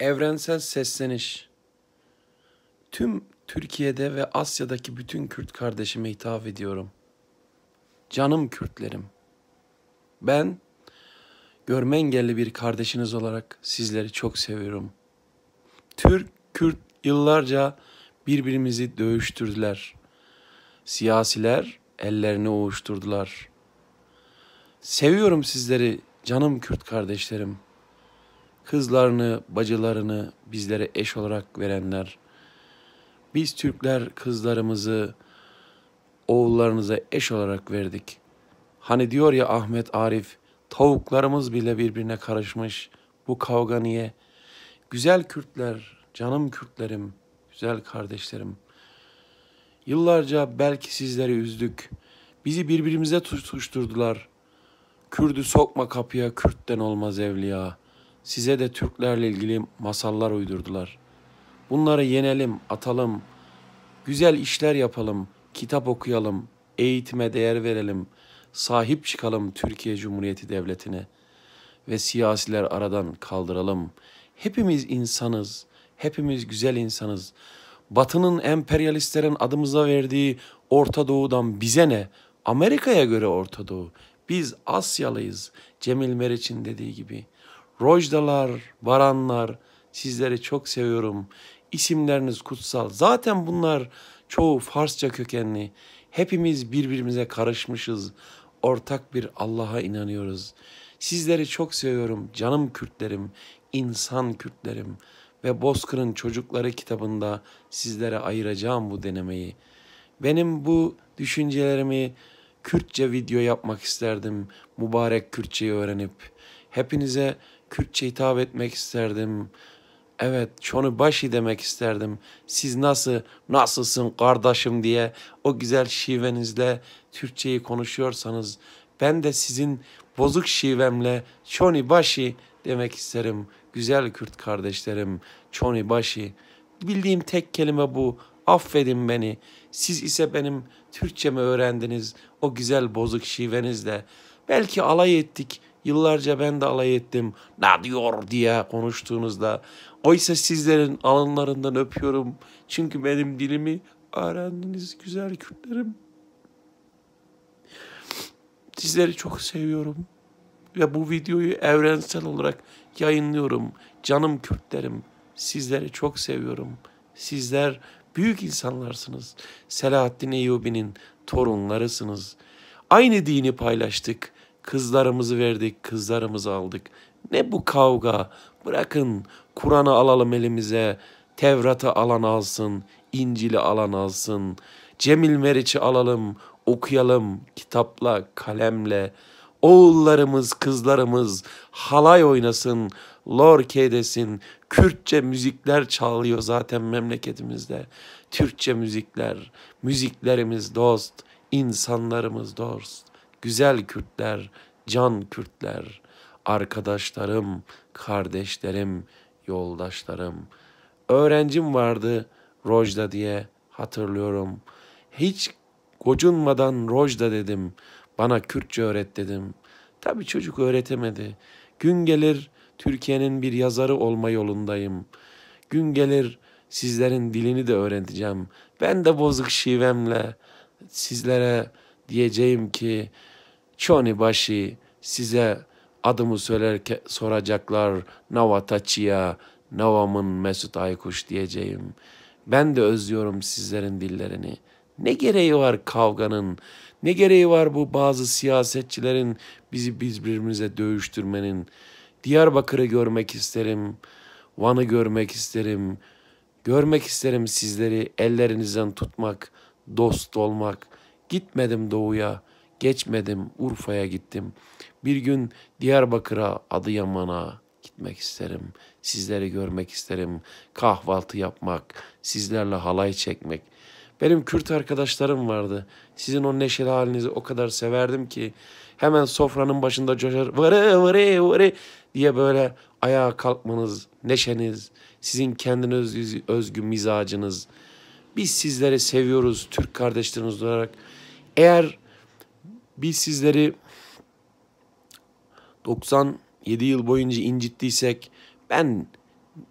Evrensel sesleniş. Tüm Türkiye'de ve Asya'daki bütün Kürt kardeşime hitap ediyorum. Canım Kürtlerim. Ben görme engelli bir kardeşiniz olarak sizleri çok seviyorum. Türk, Kürt yıllarca birbirimizi dövüştürdüler. Siyasiler ellerini uğuşturdular. Seviyorum sizleri canım Kürt kardeşlerim.'' kızlarını, bacılarını bizlere eş olarak verenler, biz Türkler kızlarımızı oğullarınıza eş olarak verdik. Hani diyor ya Ahmet Arif, tavuklarımız bile birbirine karışmış. Bu kavga niye? Güzel Kürtler, canım Kürtlerim, güzel kardeşlerim. Yıllarca belki sizleri üzdük. Bizi birbirimize tutuşturdular. Kürdü sokma kapıya, Kürt'ten olmaz evliya.'' Size de Türklerle ilgili masallar uydurdular. Bunları yenelim, atalım. Güzel işler yapalım, kitap okuyalım, eğitime değer verelim. Sahip çıkalım Türkiye Cumhuriyeti Devleti'ne ve siyasiler aradan kaldıralım. Hepimiz insanız, hepimiz güzel insanız. Batının emperyalistlerin adımıza verdiği Orta Doğu'dan bize ne? Amerika'ya göre Orta Doğu. Biz Asyalıyız. Cemil Meriç'in dediği gibi.'' Rojdalar, Baranlar sizleri çok seviyorum. İsimleriniz kutsal. Zaten bunlar çoğu Farsça kökenli. Hepimiz birbirimize karışmışız. Ortak bir Allah'a inanıyoruz. Sizleri çok seviyorum canım Kürtlerim, insan Kürtlerim ve Bozkır'ın Çocukları kitabında sizlere ayıracağım bu denemeyi. Benim bu düşüncelerimi Kürtçe video yapmak isterdim mübarek Kürtçeyi öğrenip. Hepinize Kürtçe hitap etmek isterdim. Evet, şunu başı demek isterdim. Siz nasıl, nasılsın kardeşim diye o güzel şivenizle Türkçeyi konuşuyorsanız ben de sizin bozuk şivemle şoni başı demek isterim. Güzel Kürt kardeşlerim, şoni başı. Bildiğim tek kelime bu. Affedin beni. Siz ise benim Türkçemi öğrendiniz o güzel bozuk şivenizle. Belki alay ettik, Yıllarca ben de alay ettim. Ne diyor diye konuştuğunuzda. Oysa sizlerin alınlarından öpüyorum. Çünkü benim dilimi öğrendiniz güzel Kürtlerim. Sizleri çok seviyorum. Ve bu videoyu evrensel olarak yayınlıyorum. Canım Kürtlerim. Sizleri çok seviyorum. Sizler büyük insanlarsınız. Selahattin Eyyubi'nin torunlarısınız. Aynı dini paylaştık. Kızlarımızı verdik, kızlarımızı aldık. Ne bu kavga? Bırakın Kur'an'ı alalım elimize. Tevrat'ı alan alsın, İncil'i alan alsın. Cemil Meriç'i alalım, okuyalım kitapla, kalemle. Oğullarımız, kızlarımız halay oynasın, lorke desin. Kürtçe müzikler çalıyor zaten memleketimizde. Türkçe müzikler, müziklerimiz dost, insanlarımız dost güzel Kürtler, can Kürtler, arkadaşlarım, kardeşlerim, yoldaşlarım. Öğrencim vardı Rojda diye hatırlıyorum. Hiç gocunmadan Rojda dedim. Bana Kürtçe öğret dedim. Tabii çocuk öğretemedi. Gün gelir Türkiye'nin bir yazarı olma yolundayım. Gün gelir sizlerin dilini de öğreteceğim. Ben de bozuk şivemle sizlere diyeceğim ki Çoni başı size adımı söylerken soracaklar Nava Taçiya, Navam'ın Mesut Aykuş diyeceğim. Ben de özlüyorum sizlerin dillerini. Ne gereği var kavganın? Ne gereği var bu bazı siyasetçilerin bizi birbirimize dövüştürmenin? Diyarbakır'ı görmek isterim. Van'ı görmek isterim. Görmek isterim sizleri ellerinizden tutmak, dost olmak.'' Gitmedim doğuya, geçmedim Urfa'ya gittim. Bir gün Diyarbakır'a, Adıyaman'a gitmek isterim. Sizleri görmek isterim. Kahvaltı yapmak, sizlerle halay çekmek. Benim Kürt arkadaşlarım vardı. Sizin o neşeli halinizi o kadar severdim ki hemen sofranın başında coşar vırı vırı vırı diye böyle ayağa kalkmanız, neşeniz, sizin kendiniz özgü, mizacınız. Biz sizleri seviyoruz Türk kardeşlerimiz olarak. Eğer biz sizleri 97 yıl boyunca incittiysek ben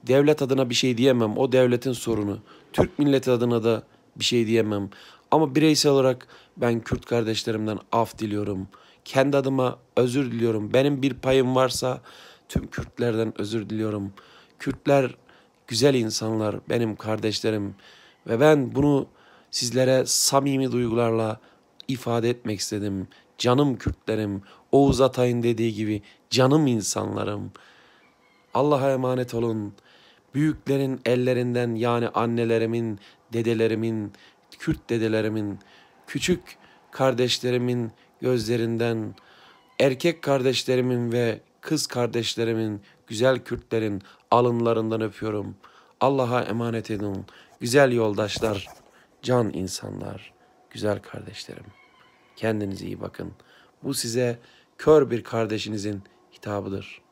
devlet adına bir şey diyemem. O devletin sorunu. Türk milleti adına da bir şey diyemem. Ama bireysel olarak ben Kürt kardeşlerimden af diliyorum. Kendi adıma özür diliyorum. Benim bir payım varsa tüm Kürtlerden özür diliyorum. Kürtler güzel insanlar, benim kardeşlerim ve ben bunu sizlere samimi duygularla ifade etmek istedim. Canım Kürtlerim, Oğuz Atay'ın dediği gibi canım insanlarım. Allah'a emanet olun. Büyüklerin ellerinden yani annelerimin, dedelerimin, Kürt dedelerimin, küçük kardeşlerimin gözlerinden, erkek kardeşlerimin ve kız kardeşlerimin, güzel Kürtlerin alınlarından öpüyorum. Allah'a emanet edin. Güzel yoldaşlar, can insanlar.'' Güzel kardeşlerim, kendinize iyi bakın. Bu size kör bir kardeşinizin hitabıdır.''